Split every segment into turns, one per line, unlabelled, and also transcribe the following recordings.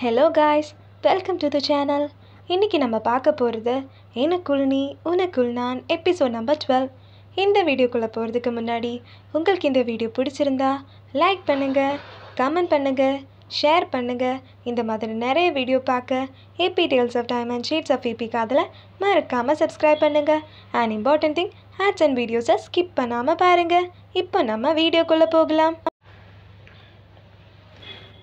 hello guys welcome to the channel இன்றைக்கி நம்ம பார்க்க போகிறது எனக்குள் நீ உனக்குள் நான் எபிசோட் நம்பர் டுவெல் இந்த வீடியோக்குள்ளே போகிறதுக்கு முன்னாடி உங்களுக்கு இந்த வீடியோ பிடிச்சிருந்தா லைக் பண்ணுங்கள் கமெண்ட் பண்ணுங்கள் ஷேர் பண்ணுங்கள் இந்த மாதிரி நிறைய வீடியோ பார்க்க AB tales of time and sheets of AB காதில் மறக்காமல் சப்ஸ்கிரைப் பண்ணுங்கள் and important thing ads and வீடியோஸை ஸ்கிப் பண்ணாமல் பாருங்கள் இப்போ நம்ம வீடியோக்குள்ளே போகலாம்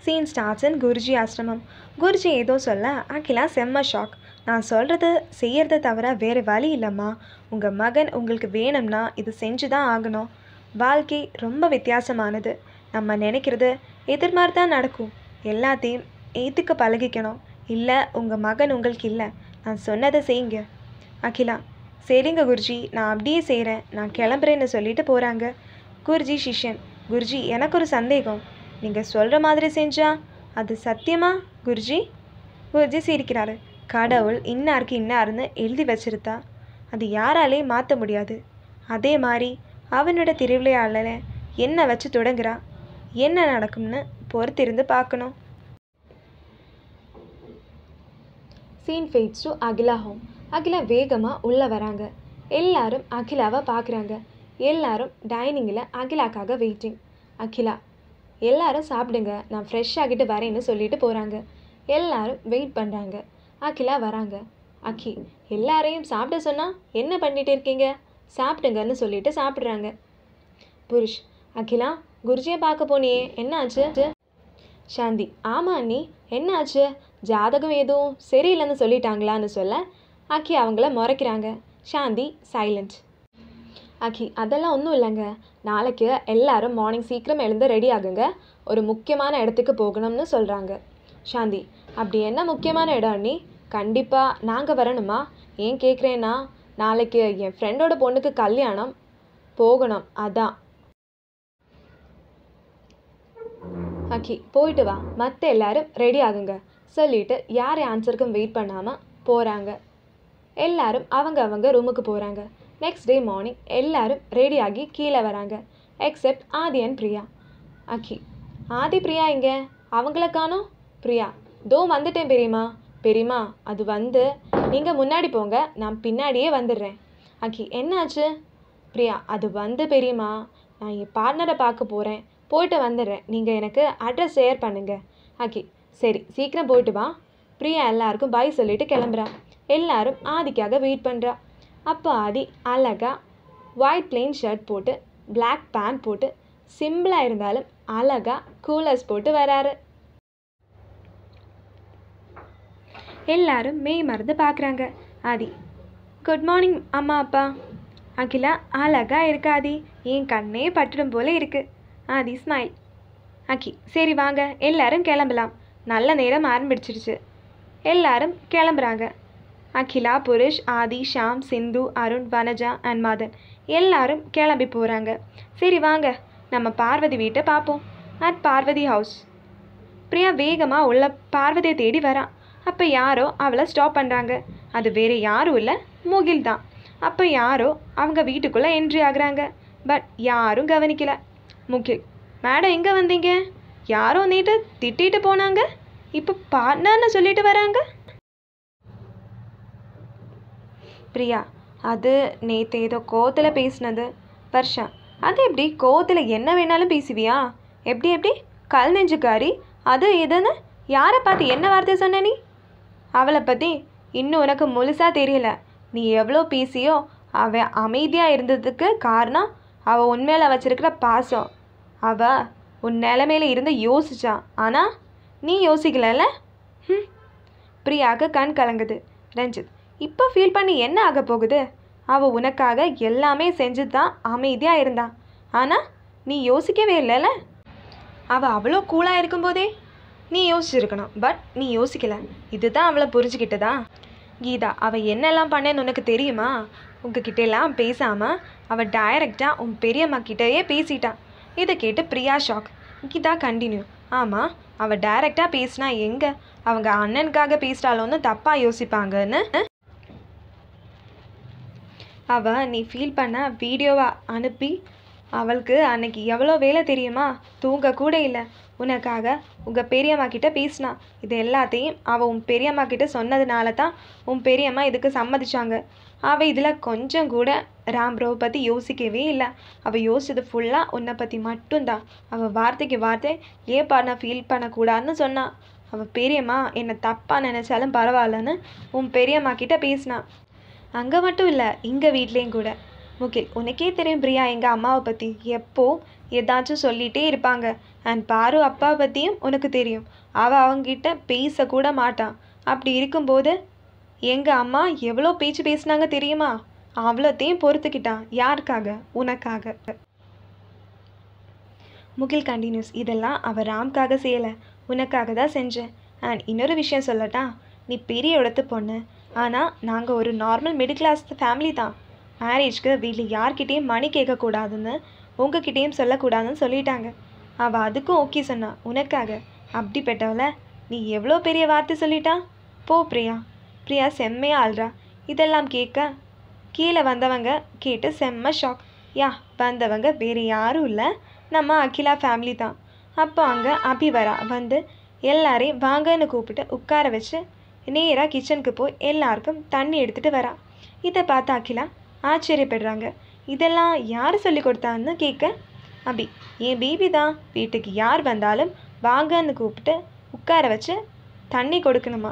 சீன் ஸ்டார்ட்ஸ் இன் குருஜி ஆசிரமம் குருஜி ஏதோ சொல்ல அகிலா செம்ம ஷாக் நான் சொல்கிறது செய்கிறத தவிர வேறு வழி இல்லைம்மா உங்கள் மகன் உங்களுக்கு வேணும்னா இது செஞ்சு தான் ஆகணும் வாழ்க்கை ரொம்ப வித்தியாசமானது நம்ம நினைக்கிறது எதிர்மாரி தான் நடக்கும் எல்லாத்தையும் ஏற்றுக்க பழகிக்கணும் இல்லை உங்கள் மகன் உங்களுக்கு இல்லை நான் சொன்னதை செய்யுங்க அகிலா சரிங்க குருஜி நான் அப்படியே செய்கிறேன் நான் கிளம்புறேன்னு சொல்லிட்டு போகிறாங்க குருஜி சிஷ்யன் குருஜி எனக்கு ஒரு சந்தேகம் நீங்கள் சொல்கிற மாதிரி செஞ்சா அது சத்தியமா குருஜி குருஜி சிரிக்கிறாரு கடவுள் இன்னாருக்கு இன்னாருன்னு எழுதி வச்சிருத்தா அது யாராலேயும் மாற்ற முடியாது அதே மாதிரி அவனோட திருவிளையாடலை என்னை வச்சு தொடங்குறா என்ன நடக்கும்னு பொறுத்திருந்து பார்க்கணும் scene fades to Akila home Akila வேகமாக உள்ளே வராங்க எல்லாரும் அகிலாவை பார்க்குறாங்க எல்லாரும் டைனிங்கில் அகிலாக்காக வெயிட்டிங் அகிலா எல்லாரும் சாப்பிடுங்க நான் ஃப்ரெஷ் ஆகிட்டு வரேன்னு சொல்லிட்டு போகிறாங்க எல்லாரும் வெயிட் பண்ணுறாங்க அகிலா வராங்க அக்கி எல்லாரையும் சாப்பிட சொன்னால் என்ன பண்ணிட்டு இருக்கீங்க சாப்பிடுங்கன்னு சொல்லிட்டு சாப்பிட்றாங்க புருஷ் அகிலா குருஜியை பார்க்க போனியே என்ன ஆச்சு சாந்தி ஆமாம் அண்ணி என்ன ஆச்சு ஜாதகம் எதுவும் சரியில்லைன்னு சொல்லிட்டாங்களான்னு சொல்ல அக்கி அவங்கள முறைக்கிறாங்க சாந்தி சைலண்ட் ஆக்கி அதெல்லாம் ஒன்றும் இல்லைங்க நாளைக்கு எல்லாரும் மார்னிங் சீக்கிரம் எழுந்து ரெடி ஆகுங்க ஒரு முக்கியமான இடத்துக்கு போகணும்னு சொல்கிறாங்க சாந்தி அப்படி என்ன முக்கியமான இடம் நீ கண்டிப்பாக நாங்கள் வரணுமா ஏன் கேட்குறேன்னா நாளைக்கு என் ஃப்ரெண்டோட பொண்ணுக்கு கல்யாணம் போகணும் அதான் ஆக்கி போயிட்டு வா மற்ற எல்லாரும் ரெடி ஆகுங்க சொல்லிட்டு யார் ஆன்சருக்கும் வெயிட் பண்ணாமல் போகிறாங்க எல்லாரும் அவங்க அவங்க ரூமுக்கு போகிறாங்க நெக்ஸ்ட் டே மார்னிங் எல்லாரும் ரெடியாகி கீழே வராங்க எக்ஸப்ட் ஆதி அண்ட் பிரியா அக்கி ஆதி பிரியா இங்கே அவங்கள காணும் பிரியா தோ வந்துட்டேன் பெரியம்மா பெரியம்மா அது வந்து நீங்கள் முன்னாடி போங்க நான் பின்னாடியே வந்துடுறேன் அக்கி என்னாச்சு பிரியா அது வந்து பெரியம்மா நான் என் பார்ட்னரை பார்க்க போகிறேன் போயிட்டு வந்துடுறேன் நீங்கள் எனக்கு அட்ரஸ் ஷேர் பண்ணுங்கள் அக்கி சரி சீக்கிரம் போயிட்டு வா பிரியா எல்லாருக்கும் பாய் சொல்லிட்டு கிளம்புறா எல்லாரும் ஆதிக்காக வெயிட் பண்ணுறா அப்போ ஆதி அழகாக ஒயிட் பிளெயின் ஷர்ட் போட்டு பிளாக் பேண்ட் போட்டு சிம்பிளாக இருந்தாலும் அழகாக கூலர்ஸ் போட்டு வராரு எல்லாரும் மெய் மறந்து பார்க்குறாங்க ஆதி குட் மார்னிங் அம்மா அப்பா அகிலா அழகாக இருக்காதி ஆதி என் கண்ணே பட்டுடும் போல இருக்குது ஆதி ஸ்மைல் அக்கி சரி வாங்க எல்லாரும் கிளம்பலாம் நல்ல நேரம் ஆரம்பிச்சிருச்சு எல்லாரும் கிளம்புறாங்க அகிலா புருஷ் ஆதி ஷாம் சிந்து அருண் வனஜா அண்ட் மதன் எல்லாரும் கிளம்பி போகிறாங்க சரி வாங்க நம்ம பார்வதி வீட்டை பார்ப்போம் அட் பார்வதி ஹவுஸ் பிரியா வேகமாக உள்ள பார்வதியை தேடி வரான் அப்போ யாரோ அவளை ஸ்டாப் பண்ணுறாங்க அது வேறு யாரும் இல்லை முகில் தான் அப்போ யாரோ அவங்க வீட்டுக்குள்ளே என்ட்ரி ஆகுறாங்க பட் யாரும் கவனிக்கல முகில் மேடம் எங்கே வந்தீங்க யாரோ நீட்டு திட்டிட்டு போனாங்க இப்போ பார்ட்னர்னு சொல்லிட்டு வராங்க பிரியா அது நேற்று ஏதோ கோத்தில் பேசினது பர்ஷா அது எப்படி கோத்தில் என்ன வேணாலும் பேசுவியா எப்படி எப்படி கல் நெஞ்சுக்காரி அது எதுன்னு யாரை பார்த்து என்ன வார்த்தை சொன்ன நீ அவளை பற்றி இன்னும் உனக்கு முழுசாக தெரியல நீ எவ்வளோ பேசியோ அவ அமைதியாக இருந்ததுக்கு காரணம் அவள் உண்மையில் வச்சிருக்கிற பாசம் அவள் உன் நிலமையில இருந்து யோசிச்சான் ஆனால் நீ யோசிக்கலல்ல ம் பிரியாவுக்கு கண் கலங்குது ரஞ்சித் இப்போ ஃபீல் பண்ணி என்ன ஆக போகுது அவள் உனக்காக எல்லாமே செஞ்சு தான் அமைதியாக இருந்தான் ஆனால் நீ யோசிக்கவே இல்லைல்ல அவள் அவ்வளோ கூலாக இருக்கும்போதே நீ யோசிச்சிருக்கணும் பட் நீ யோசிக்கல இதுதான் அவளை புரிஞ்சுக்கிட்டதா கீதா அவள் என்னெல்லாம் பண்ணேன்னு உனக்கு தெரியுமா உங்ககிட்டலாம் பேசாமல் அவள் டைரெக்டாக உன் பெரியம்மா கிட்டேயே பேசிட்டான் இதை கேட்டு பிரியா ஷாக் கீதா கண்டினியூ ஆமாம் அவள் டைரெக்டாக பேசினா எங்கே அவங்க அண்ணனுக்காக பேசிட்டாலும் தப்பாக யோசிப்பாங்கன்னு அவள் நீ ஃபீல் பண்ண வீடியோவை அனுப்பி அவளுக்கு அன்னைக்கு எவ்வளோ வேலை தெரியுமா தூங்க கூட இல்லை உனக்காக உங்கள் பெரியம்மா கிட்ட பேசினா இது எல்லாத்தையும் அவள் உன் பெரியம்மா கிட்ட சொன்னதுனால தான் உன் பெரியம்மா இதுக்கு சம்மதிச்சாங்க அவள் இதில் கொஞ்சம் கூட ராம் ரோவை பற்றி யோசிக்கவே இல்லை அவள் யோசிச்சது ஃபுல்லாக உன்னை பற்றி மட்டும்தான் அவள் வார்த்தைக்கு வார்த்தை ஏன் பண்ண ஃபீல் பண்ணக்கூடாதுன்னு சொன்னான் அவள் பெரியம்மா என்னை தப்பாக நினச்சாலும் பரவாயில்லன்னு உன் பெரியம்மா கிட்ட பேசினான் அங்கே மட்டும் இல்லை இங்கே வீட்லேயும் கூட முகில் உனக்கே தெரியும் பிரியா எங்கள் அம்மாவை பற்றி எப்போ ஏதாச்சும் சொல்லிகிட்டே இருப்பாங்க அண்ட் பாரு அப்பா பற்றியும் உனக்கு தெரியும் அவள் அவங்ககிட்ட பேசக்கூட மாட்டான் அப்படி இருக்கும்போது எங்கள் அம்மா எவ்வளோ பேச்சு பேசினாங்க தெரியுமா அவ்வளோத்தையும் பொறுத்துக்கிட்டான் யாருக்காக உனக்காக முகில் கண்டினியூஸ் இதெல்லாம் அவள் ராம்காக செய்யலை உனக்காக தான் செஞ்சேன் அண்ட் இன்னொரு விஷயம் சொல்லட்டா நீ பெரிய இடத்து பொண்ணு ஆனால் நாங்கள் ஒரு நார்மல் மிடில் கிளாஸ் ஃபேமிலி தான் மேரேஜ்க்கு வீட்டில் யார்கிட்டேயும் மணி கேட்கக்கூடாதுன்னு உங்ககிட்டேயும் சொல்லக்கூடாதுன்னு சொல்லிட்டாங்க அவள் அதுக்கும் ஓகே சொன்னா உனக்காக அப்படிப்பட்டவள நீ எவ்வளோ பெரிய வார்த்தை சொல்லிட்டா போ பிரியா பிரியா செம்மையாக ஆள்றா இதெல்லாம் கேட்க கீழே வந்தவங்க கேட்டு செம்ம ஷாக் யா வந்தவங்க வேறு யாரும் இல்லை நம்ம அகிலா ஃபேமிலி தான் அப்போ அங்கே அபி வரா வந்து எல்லாரையும் வாங்கன்னு கூப்பிட்டு உட்கார வச்சு நேராக கிச்சனுக்கு போய் எல்லாருக்கும் தண்ணி எடுத்துகிட்டு வரா இதை பார்த்து அகிலா ஆச்சரியப்படுறாங்க இதெல்லாம் யார் சொல்லி கொடுத்தான்னு கேட்க அபி என் பேபி தான் வீட்டுக்கு யார் வந்தாலும் வாங்கன்னு கூப்பிட்டு உட்கார வச்சு தண்ணி கொடுக்கணுமா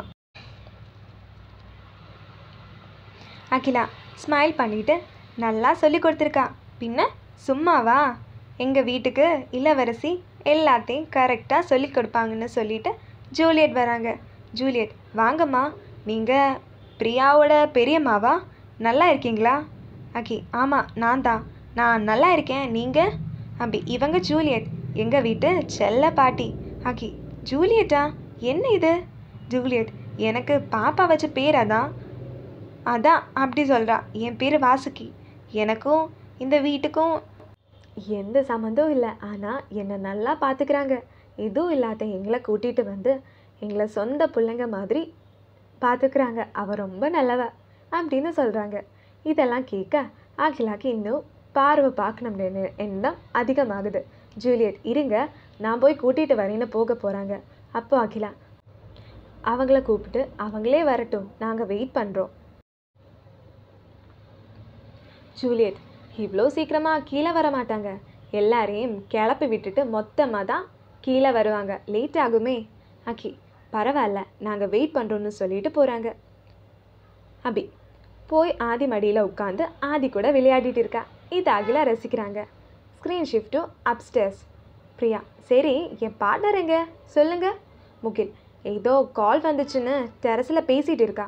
அகிலா ஸ்மைல் பண்ணிட்டு நல்லா சொல்லி கொடுத்துருக்கா பின்ன சும்மாவா எங்கள் வீட்டுக்கு இளவரசி எல்லாத்தையும் கரெக்டாக சொல்லி கொடுப்பாங்கன்னு சொல்லிட்டு ஜூலியட் வராங்க ஜூலியட் வாங்கம்மா நீங்கள் பிரியாவோட பெரியம்மாவா நல்லா இருக்கீங்களா அகி ஆமாம் நான் தான் நான் நல்லா இருக்கேன் நீங்கள் அம்பி இவங்க ஜூலியட் எங்கள் வீட்டு செல்ல பாட்டி அகி ஜூலியட்டா என்ன இது ஜூலியட் எனக்கு பாப்பா வச்ச பேர் அதான் அதான் அப்படி சொல்கிறா என் பேர் வாசுகி எனக்கும் இந்த வீட்டுக்கும் எந்த சம்மந்தம் இல்லை ஆனால் என்னை நல்லா பார்த்துக்கிறாங்க எதுவும் இல்லாத எங்களை கூட்டிகிட்டு வந்து எங்களை சொந்த பிள்ளைங்க மாதிரி பார்த்துக்கிறாங்க அவள் ரொம்ப நல்லவ அப்படின்னு சொல்கிறாங்க இதெல்லாம் கேட்க அகிலாக்கு இன்னும் பார்வை பார்க்கணும்னு எண்ணம் அதிகமாகுது ஜூலியட் இருங்க நான் போய் கூட்டிகிட்டு வரேன்னு போக போகிறாங்க அப்போ அகிலா அவங்கள கூப்பிட்டு அவங்களே வரட்டும் நாங்கள் வெயிட் பண்ணுறோம் ஜூலியட் இவ்வளோ சீக்கிரமாக கீழே வர மாட்டாங்க எல்லாரையும் கிளப்பி விட்டுட்டு மொத்தமாக தான் கீழே வருவாங்க லேட் ஆகுமே அகி பரவாயில்ல நாங்கள் வெயிட் பண்ணுறோன்னு சொல்லிட்டு போகிறாங்க அபி போய் ஆதி மடியில் உட்காந்து ஆதி கூட விளையாடிட்டு இருக்கா இது அகிலா ரசிக்கிறாங்க ஸ்க்ரீன் ஷிஃப்ட்டும் அப்ஸ்டேர்ஸ் பிரியா சரி என் பார்ட்னர் எங்க சொல்லுங்க முகில் ஏதோ கால் வந்துச்சுன்னு டெரஸில் பேசிகிட்டு இருக்கா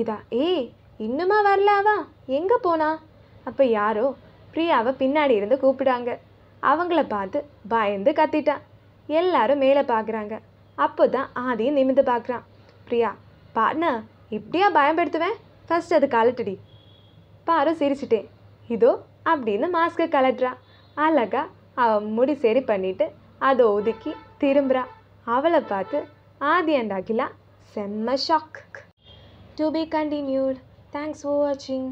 இதா ஏய் இன்னுமா வரலாவா எங்கே போனா அப்போ யாரோ பிரியாவை பின்னாடி இருந்து கூப்பிடாங்க அவங்கள பார்த்து பயந்து கத்திட்டான் எல்லாரும் மேலே பார்க்குறாங்க அப்போ தான் ஆதியும் நிமிந்து பார்க்குறான் பிரியா பாட்னா இப்படியா பயன்படுத்துவேன் ஃபஸ்ட் அது கலட்டுடி பாரு சிரிச்சிட்டேன் இதோ அப்படின்னு மாஸ்க்கை கலட்டுறான் அழகா அவள் முடி சரி பண்ணிவிட்டு அதை ஒதுக்கி திரும்புகிறா அவளை பார்த்து ஆதி அண்ட் அகிலா செம்ம shock to be continued thanks for வாட்சிங்